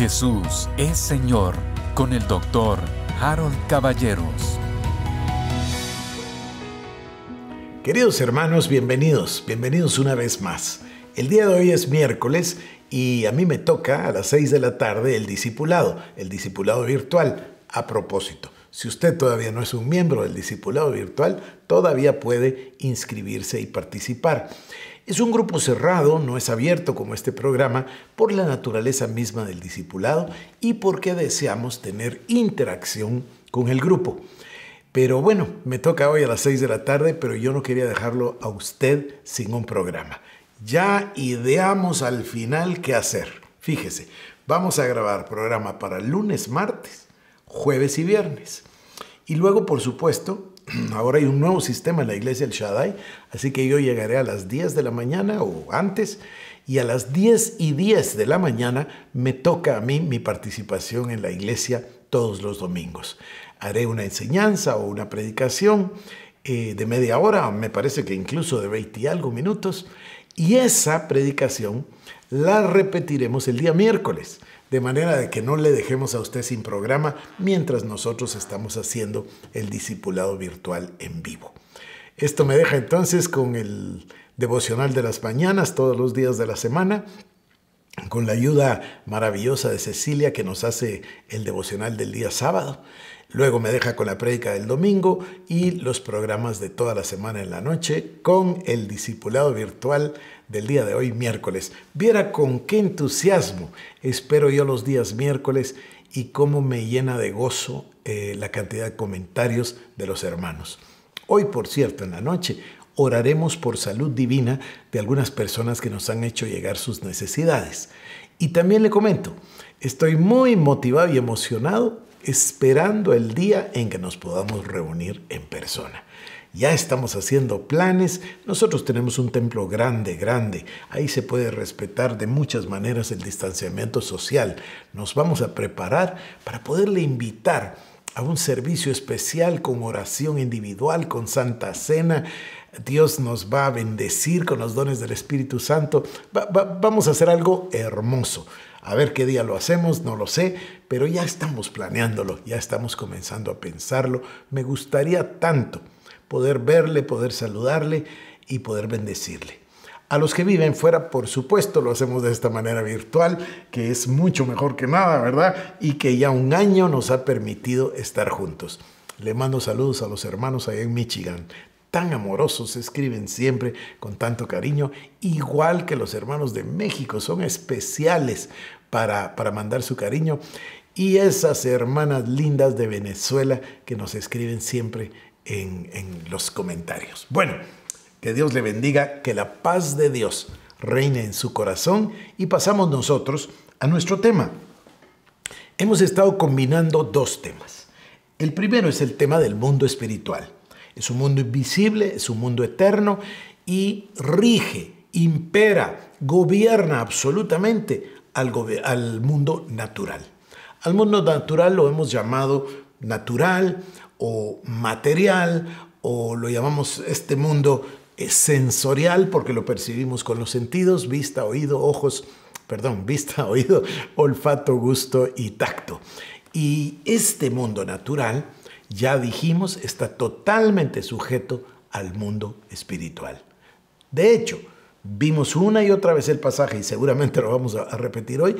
Jesús es Señor con el doctor Harold Caballeros. Queridos hermanos, bienvenidos, bienvenidos una vez más. El día de hoy es miércoles y a mí me toca a las 6 de la tarde el discipulado, el discipulado virtual. A propósito, si usted todavía no es un miembro del discipulado virtual, todavía puede inscribirse y participar. Es un grupo cerrado, no es abierto como este programa, por la naturaleza misma del discipulado y porque deseamos tener interacción con el grupo. Pero bueno, me toca hoy a las 6 de la tarde, pero yo no quería dejarlo a usted sin un programa. Ya ideamos al final qué hacer. Fíjese, vamos a grabar programa para lunes, martes, jueves y viernes. Y luego, por supuesto, ahora hay un nuevo sistema en la iglesia del Shaddai, así que yo llegaré a las 10 de la mañana o antes, y a las 10 y 10 de la mañana me toca a mí mi participación en la iglesia todos los domingos. Haré una enseñanza o una predicación eh, de media hora, me parece que incluso de 20 y algo minutos, y esa predicación la repetiremos el día miércoles de manera de que no le dejemos a usted sin programa mientras nosotros estamos haciendo el discipulado virtual en vivo. Esto me deja entonces con el devocional de las mañanas todos los días de la semana con la ayuda maravillosa de Cecilia que nos hace el devocional del día sábado. Luego me deja con la prédica del domingo y los programas de toda la semana en la noche con el discipulado virtual del día de hoy, miércoles. Viera con qué entusiasmo espero yo los días miércoles y cómo me llena de gozo eh, la cantidad de comentarios de los hermanos. Hoy, por cierto, en la noche oraremos por salud divina de algunas personas que nos han hecho llegar sus necesidades. Y también le comento, estoy muy motivado y emocionado esperando el día en que nos podamos reunir en persona. Ya estamos haciendo planes, nosotros tenemos un templo grande, grande, ahí se puede respetar de muchas maneras el distanciamiento social. Nos vamos a preparar para poderle invitar a un servicio especial con oración individual, con Santa Cena, Dios nos va a bendecir con los dones del Espíritu Santo. vamos a hacer algo hermoso. A ver qué día lo hacemos, no lo sé, pero ya estamos planeándolo, ya estamos comenzando a pensarlo. Me gustaría tanto poder verle, poder saludarle y poder bendecirle. A los que viven fuera, por supuesto, lo hacemos de esta manera virtual, que es mucho mejor que nada, ¿verdad? Y que ya un año nos ha permitido estar juntos. Le mando saludos a los hermanos allá en Michigan tan amorosos, escriben siempre con tanto cariño, igual que los hermanos de México, son especiales para, mandar su cariño. Y esas hermanas lindas de Venezuela que nos escriben siempre en, en los comentarios. Bueno, que Dios le bendiga, que la paz de Dios reine en su corazón y pasamos nosotros a nuestro tema. Hemos estado combinando dos temas. El primero es el tema del mundo espiritual es un mundo invisible, es un mundo eterno y rige, impera, gobierna absolutamente al, al mundo natural. Al mundo natural lo hemos llamado natural o material o lo llamamos este mundo sensorial porque lo percibimos con los sentidos, vista, oído, ojos, perdón, vista, oído, olfato, gusto y tacto. Y este mundo natural ya dijimos, está totalmente sujeto al mundo espiritual. De hecho, vimos una y otra vez el pasaje y seguramente lo vamos a repetir hoy,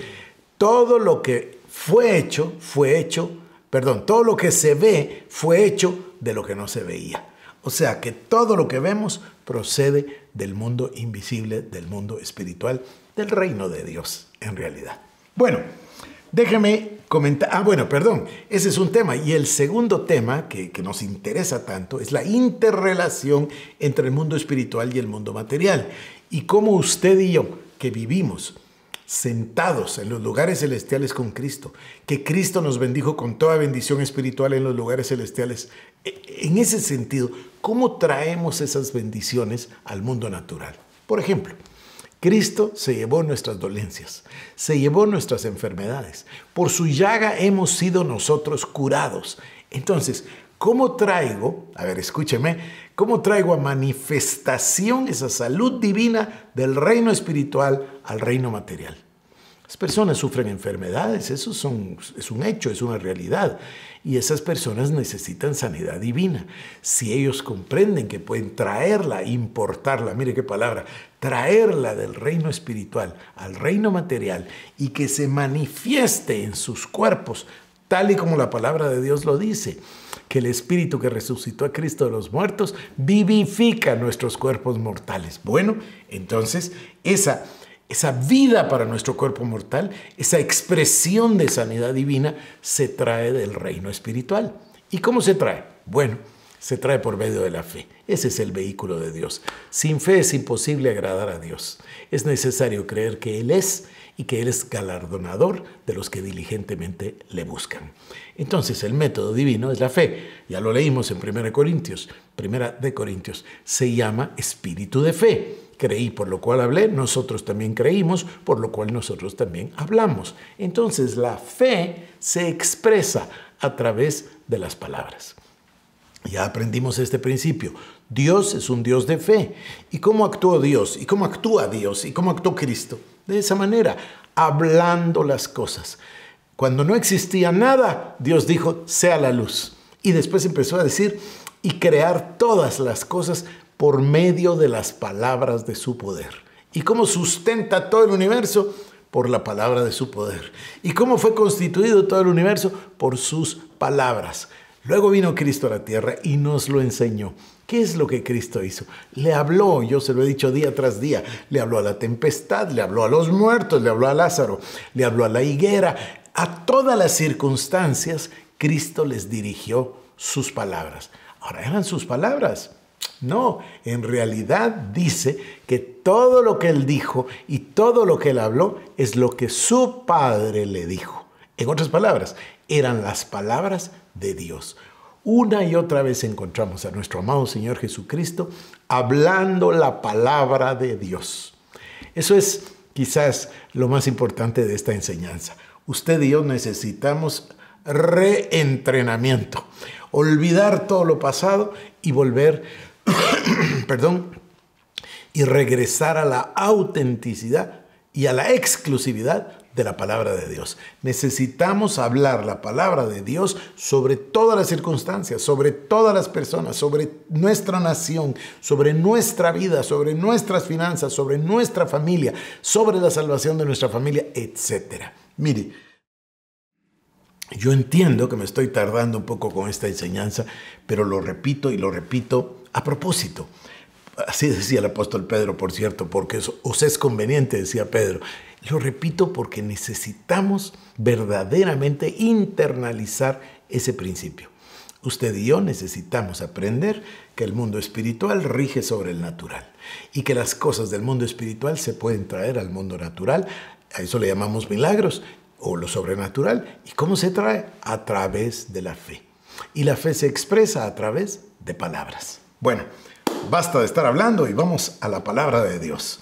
todo lo que fue hecho, fue hecho, perdón, todo lo que se ve fue hecho de lo que no se veía. O sea que todo lo que vemos procede del mundo invisible, del mundo espiritual, del reino de Dios en realidad. Bueno, Déjame comentar, ah bueno, perdón, ese es un tema. Y el segundo tema que, nos interesa tanto es la interrelación entre el mundo espiritual y el mundo material. Y cómo usted y yo, que vivimos sentados en los lugares celestiales con Cristo, que Cristo nos bendijo con toda bendición espiritual en los lugares celestiales, e, en ese sentido, ¿cómo traemos esas bendiciones al mundo natural? Por ejemplo, Cristo se llevó nuestras dolencias, se llevó nuestras enfermedades. Por su llaga hemos sido nosotros curados. Entonces, ¿cómo traigo, a ver, escúcheme, cómo traigo a manifestación esa salud divina del reino espiritual al reino material? Las personas sufren enfermedades, eso son, es un hecho, es una realidad. Y esas personas necesitan sanidad divina. Si ellos comprenden que pueden traerla, importarla, mire qué palabra, traerla del reino espiritual al reino material y que se manifieste en sus cuerpos, tal y como la palabra de Dios lo dice, que el Espíritu que resucitó a Cristo de los muertos vivifica nuestros cuerpos mortales. Bueno, entonces esa esa vida para nuestro cuerpo mortal, esa expresión de sanidad divina, se trae del reino espiritual. ¿Y cómo se trae? Bueno, se trae por medio de la fe. Ese es el vehículo de Dios. Sin fe es imposible agradar a Dios. Es necesario creer que Él es y que Él es galardonador de los que diligentemente le buscan. Entonces el método divino es la fe. Ya lo leímos en 1 Corintios. Primera de Corintios. Se llama espíritu de fe creí, por lo cual hablé, nosotros también creímos, por lo cual nosotros también hablamos. Entonces la fe se expresa a través de las palabras. Ya aprendimos este principio. Dios es un Dios de fe. ¿Y cómo actuó Dios? ¿Y cómo actúa Dios? ¿Y cómo actuó Cristo? De esa manera, hablando las cosas. Cuando no existía nada, Dios dijo, sea la luz. Y después empezó a decir y crear todas las cosas por medio de las palabras de su poder. ¿Y cómo sustenta todo el universo? Por la palabra de su poder. ¿Y cómo fue constituido todo el universo? Por sus palabras. Luego vino Cristo a la tierra y nos lo enseñó. ¿Qué es lo que Cristo hizo? Le habló, yo se lo he dicho día tras día, le habló a la tempestad, le habló a los muertos, le habló a Lázaro, le habló a la higuera, a todas las circunstancias, Cristo les dirigió sus palabras. Ahora eran sus palabras. No, en realidad dice que todo lo que él dijo y todo lo que él habló es lo que su padre le dijo. En otras palabras, eran las palabras de Dios. Una y otra vez encontramos a nuestro amado Señor Jesucristo hablando la palabra de Dios. Eso es quizás lo más importante de esta enseñanza. Usted y yo necesitamos reentrenamiento, olvidar todo lo pasado y volver perdón, y regresar a la autenticidad y a la exclusividad de la palabra de Dios. Necesitamos hablar la palabra de Dios sobre todas las circunstancias, sobre todas las personas, sobre nuestra nación, sobre nuestra vida, sobre nuestras finanzas, sobre nuestra familia, sobre la salvación de nuestra familia, etc. Mire, yo entiendo que me estoy tardando un poco con esta enseñanza, pero lo repito y lo repito a propósito. Así decía el apóstol Pedro, por cierto, porque os es conveniente, decía Pedro. Lo repito porque necesitamos verdaderamente internalizar ese principio. Usted y yo necesitamos aprender que el mundo espiritual rige sobre el natural y que las cosas del mundo espiritual se pueden traer al mundo natural. A eso le llamamos milagros o lo sobrenatural. ¿Y cómo se trae? A través de la fe. Y la fe se expresa a través de palabras. Bueno, basta de estar hablando y vamos a la palabra de Dios.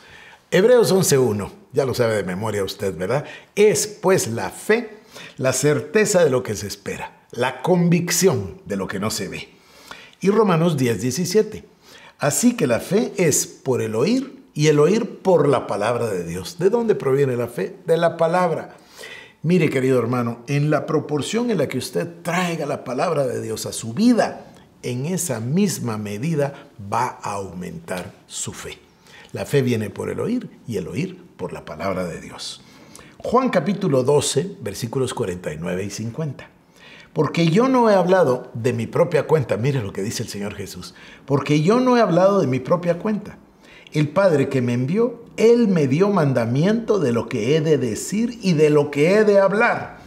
Hebreos 11.1, ya lo sabe de memoria usted, ¿verdad? Es pues la fe, la certeza de lo que se espera, la convicción de lo que no se ve. Y Romanos 10.17, así que la fe es por el oír y el oír por la palabra de Dios. ¿De dónde proviene la fe? De la palabra. Mire, querido hermano, en la proporción en la que usted traiga la palabra de Dios a su vida, en esa misma medida va a aumentar su fe. La fe viene por el oír y el oír por la palabra de Dios. Juan capítulo 12, versículos 49 y 50. Porque yo no he hablado de mi propia cuenta, mire lo que dice el Señor Jesús, porque yo no he hablado de mi propia cuenta. El Padre que me envió, Él me dio mandamiento de lo que he de decir y de lo que he de hablar.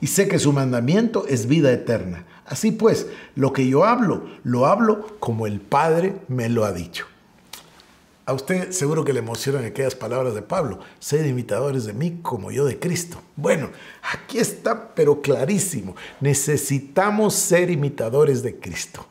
Y sé que su mandamiento es vida eterna. Así pues, lo que yo hablo, lo hablo como el Padre me lo ha dicho. A usted seguro que le emocionan aquellas palabras de Pablo, sed imitadores de mí como yo de Cristo. Bueno, aquí está, pero clarísimo, necesitamos ser imitadores de Cristo.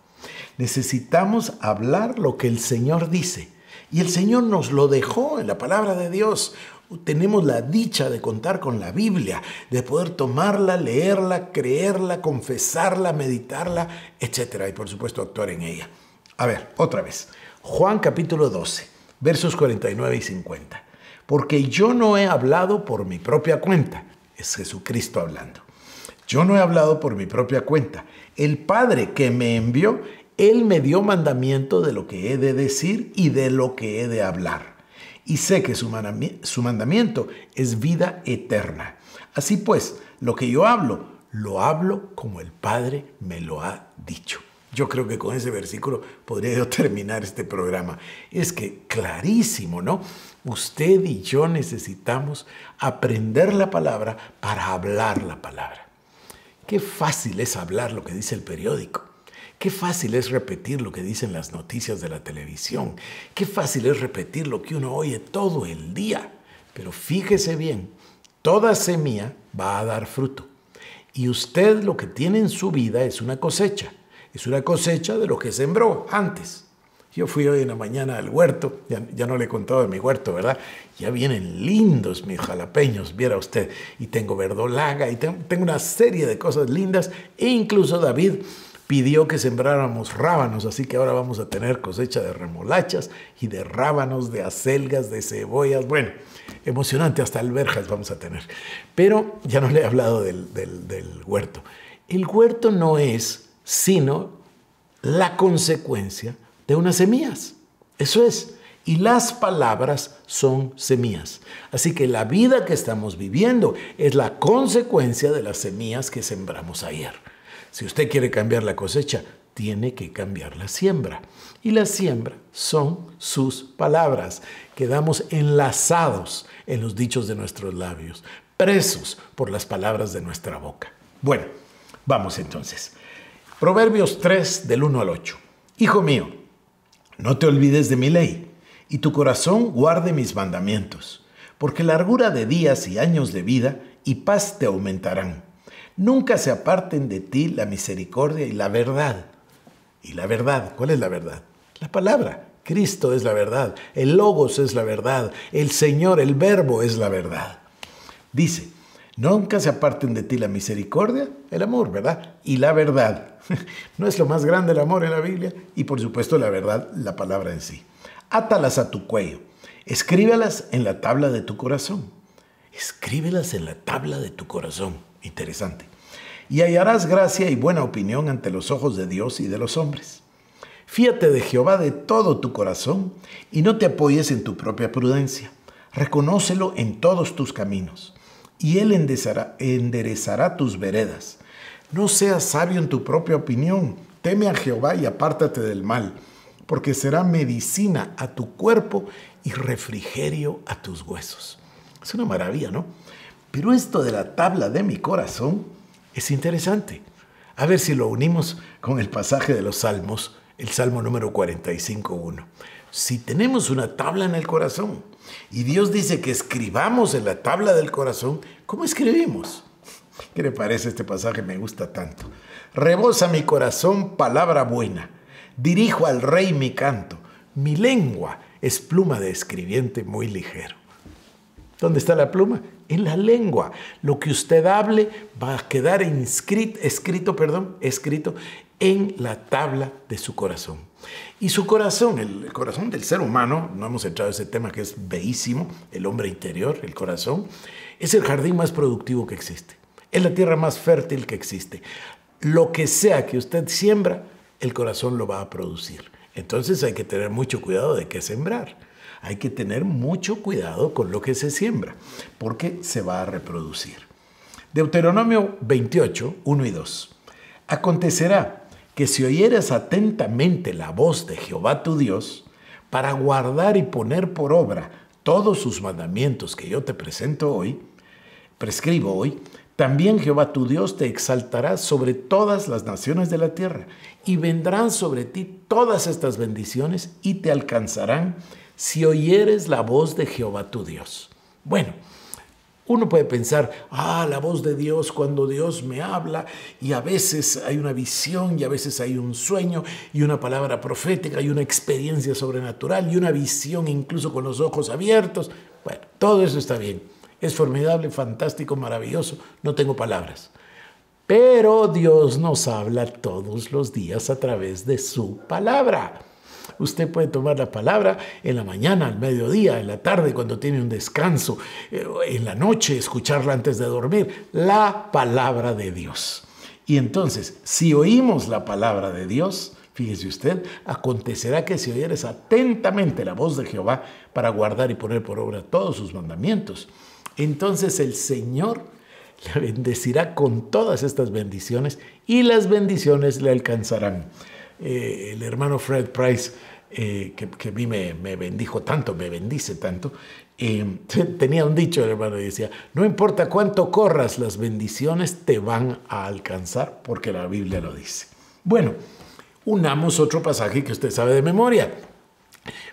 Necesitamos hablar lo que el Señor dice. Y el Señor nos lo dejó en la palabra de Dios tenemos la dicha de contar con la Biblia, de poder tomarla, leerla, creerla, confesarla, meditarla, etc. Y por supuesto actuar en ella. A ver, otra vez. Juan capítulo 12, versos 49 y 50. Porque yo no he hablado por mi propia cuenta. Es Jesucristo hablando. Yo no he hablado por mi propia cuenta. El Padre que me envió, Él me dio mandamiento de lo que he de decir y de lo que he de hablar y sé que su, mandamiento es vida eterna. Así pues, lo que yo hablo, lo hablo como el Padre me lo ha dicho. Yo creo que con ese versículo podría yo terminar este programa. Es que clarísimo, ¿no? Usted y yo necesitamos aprender la palabra para hablar la palabra. Qué fácil es hablar lo que dice el periódico. Qué fácil es repetir lo que dicen las noticias de la televisión. Qué fácil es repetir lo que uno oye todo el día. Pero fíjese bien, toda semilla va a dar fruto. Y usted lo que tiene en su vida es una cosecha. Es una cosecha de lo que sembró antes. Yo fui hoy en la mañana al huerto, ya, no le he contado de mi huerto, ¿verdad? Ya vienen lindos mis jalapeños, viera usted. Y tengo verdolaga y tengo, tengo una serie de cosas lindas. E incluso David pidió que sembráramos rábanos, así que ahora vamos a tener cosecha de remolachas y de rábanos, de acelgas, de cebollas. Bueno, emocionante, hasta alberjas vamos a tener. Pero ya no le he hablado del, del huerto. El huerto no es sino la consecuencia de unas semillas. Eso es. Y las palabras son semillas. Así que la vida que estamos viviendo es la consecuencia de las semillas que sembramos ayer. Si usted quiere cambiar la cosecha, tiene que cambiar la siembra. Y la siembra son sus palabras. Quedamos enlazados en los dichos de nuestros labios, presos por las palabras de nuestra boca. Bueno, vamos entonces. Proverbios 3 del 1 al 8. Hijo mío, no te olvides de mi ley, y tu corazón guarde mis mandamientos, porque largura de días y años de vida y paz te aumentarán. Nunca se aparten de ti la misericordia y la verdad. ¿Y la verdad? ¿Cuál es la verdad? La palabra. Cristo es la verdad. El Logos es la verdad. El Señor, el Verbo es la verdad. Dice, nunca se aparten de ti la misericordia, el amor, ¿verdad? Y la verdad. ¿No es lo más grande el amor en la Biblia? Y por supuesto la verdad, la palabra en sí. Átalas a tu cuello. Escríbelas en la tabla de tu corazón. Escríbelas en la tabla de tu corazón. Interesante. Y hallarás gracia y buena opinión ante los ojos de Dios y de los hombres. Fíate de Jehová de todo tu corazón y no te apoyes en tu propia prudencia. Reconócelo en todos tus caminos y Él enderezará, enderezará tus veredas. No seas sabio en tu propia opinión. Teme a Jehová y apártate del mal, porque será medicina a tu cuerpo y refrigerio a tus huesos. Es una maravilla, ¿no? Pero esto de la tabla de mi corazón es interesante. A ver si lo unimos con el pasaje de los Salmos, el Salmo número 45.1. Si tenemos una tabla en el corazón y Dios dice que escribamos en la tabla del corazón, ¿cómo escribimos? ¿Qué le parece este pasaje? Me gusta tanto. Rebosa mi corazón palabra buena. Dirijo al rey mi canto. Mi lengua es pluma de escribiente muy ligero. ¿Dónde está la pluma? en la lengua. Lo que usted hable va a quedar escrito, perdón, escrito en la tabla de su corazón. Y su corazón, el corazón del ser humano, no hemos entrado a ese tema que es bellísimo, el hombre interior, el corazón, es el jardín más productivo que existe, es la tierra más fértil que existe. Lo que sea que usted siembra, el corazón lo va a producir. Entonces hay que tener mucho cuidado de qué sembrar hay que tener mucho cuidado con lo que se siembra, porque se va a reproducir. Deuteronomio 28, 1 y 2. Acontecerá que si oyeres atentamente la voz de Jehová tu Dios, para guardar y poner por obra todos sus mandamientos que yo te presento hoy, prescribo hoy, también Jehová tu Dios te exaltará sobre todas las naciones de la tierra, y vendrán sobre ti todas estas bendiciones y te alcanzarán si oyeres la voz de Jehová tu Dios. Bueno, uno puede pensar, ah, la voz de Dios cuando Dios me habla y a veces hay una visión y a veces hay un sueño y una palabra profética y una experiencia sobrenatural y una visión incluso con los ojos abiertos. Bueno, todo eso está bien. Es formidable, fantástico, maravilloso. No tengo palabras. Pero Dios nos habla todos los días a través de su palabra. Usted puede tomar la palabra en la mañana, al mediodía, en la tarde, cuando tiene un descanso, eh, en la noche, escucharla antes de dormir. La palabra de Dios. Y entonces, si oímos la palabra de Dios, fíjese usted, acontecerá que si oyeres atentamente la voz de Jehová para guardar y poner por obra todos sus mandamientos, entonces el Señor le bendecirá con todas estas bendiciones y las bendiciones le alcanzarán. Eh, el hermano Fred Price, eh, que, a mí me, bendijo tanto, me bendice tanto, eh, tenía un dicho, el hermano, y decía, no importa cuánto corras, las bendiciones te van a alcanzar porque la Biblia lo dice. Bueno, unamos otro pasaje que usted sabe de memoria.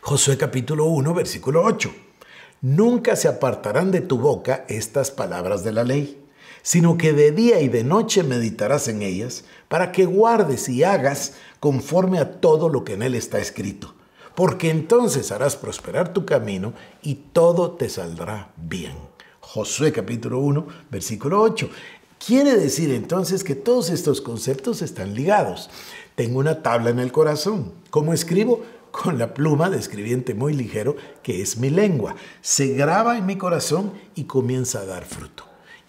Josué capítulo 1, versículo 8. Nunca se apartarán de tu boca estas palabras de la ley sino que de día y de noche meditarás en ellas, para que guardes y hagas conforme a todo lo que en él está escrito, porque entonces harás prosperar tu camino y todo te saldrá bien. Josué capítulo 1, versículo 8. Quiere decir entonces que todos estos conceptos están ligados. Tengo una tabla en el corazón. ¿Cómo escribo? Con la pluma de escribiente muy ligero que es mi lengua. Se graba en mi corazón y comienza a dar fruto.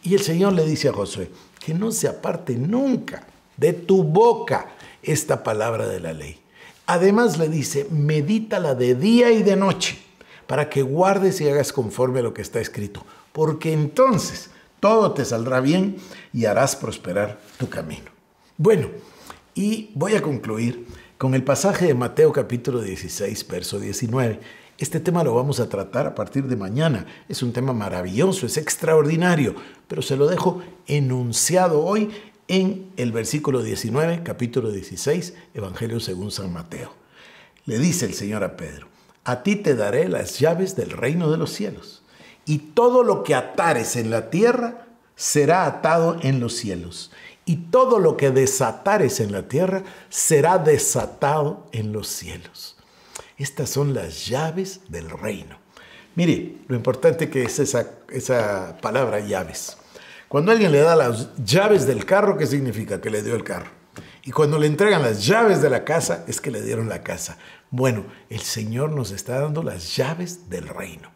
Y el Señor le dice a Josué, que no se aparte nunca de tu boca esta palabra de la ley. Además le dice, medítala de día y de noche, para que guardes y hagas conforme a lo que está escrito, porque entonces todo te saldrá bien y harás prosperar tu camino. Bueno, y voy a concluir con el pasaje de Mateo capítulo 16, verso 19 este tema lo vamos a tratar a partir de mañana. Es un tema maravilloso, es extraordinario, pero se lo dejo enunciado hoy en el versículo 19, capítulo 16, Evangelio según San Mateo. Le dice el Señor a Pedro, a ti te daré las llaves del reino de los cielos, y todo lo que atares en la tierra será atado en los cielos, y todo lo que desatares en la tierra será desatado en los cielos. Estas son las llaves del reino. Mire, lo importante que es esa, esa palabra llaves. Cuando alguien le da las llaves del carro, ¿qué significa? Que le dio el carro. Y cuando le entregan las llaves de la casa, es que le dieron la casa. Bueno, el Señor nos está dando las llaves del reino.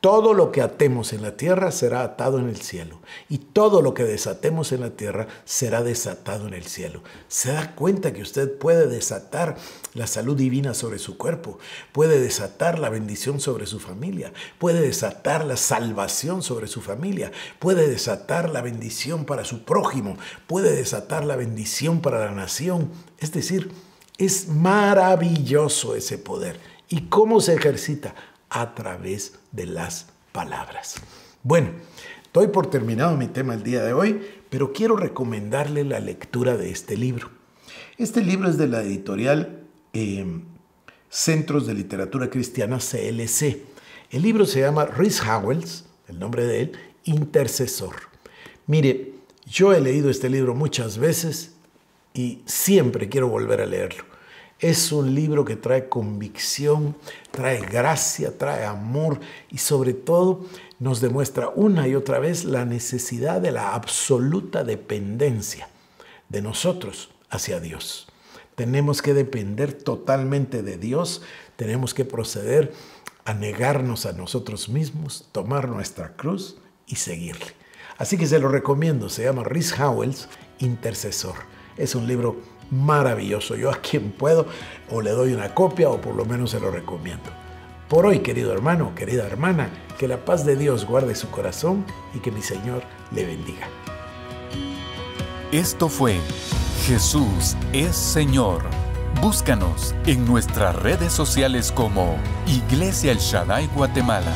Todo lo que atemos en la tierra será atado en el cielo. Y todo lo que desatemos en la tierra será desatado en el cielo. Se da cuenta que usted puede desatar la salud divina sobre su cuerpo. Puede desatar la bendición sobre su familia. Puede desatar la salvación sobre su familia. Puede desatar la bendición para su prójimo. Puede desatar la bendición para la nación. Es decir, es maravilloso ese poder. ¿Y cómo se ejercita? a través de las palabras. Bueno, estoy por terminado mi tema el día de hoy, pero quiero recomendarle la lectura de este libro. Este libro es de la editorial em, Centros de Literatura Cristiana CLC. El libro se llama Rhys Howells, el nombre de él, Intercesor. Mire, yo he leído este libro muchas veces y siempre quiero volver a leerlo. Es un libro que trae convicción, trae gracia, trae amor y sobre todo nos demuestra una y otra vez la necesidad de la absoluta dependencia de nosotros hacia Dios. Tenemos que depender totalmente de Dios, tenemos que proceder a negarnos a nosotros mismos, tomar nuestra cruz y seguirle. Así que se lo recomiendo, se llama Rhys Howells, Intercesor. Es un libro maravilloso. Yo a quien puedo o le doy una copia o por lo menos se lo recomiendo. Por hoy, querido hermano, querida hermana, que la paz de Dios guarde su corazón y que mi Señor le bendiga. Esto fue Jesús es Señor. Búscanos en nuestras redes sociales como Iglesia El Shaddai Guatemala.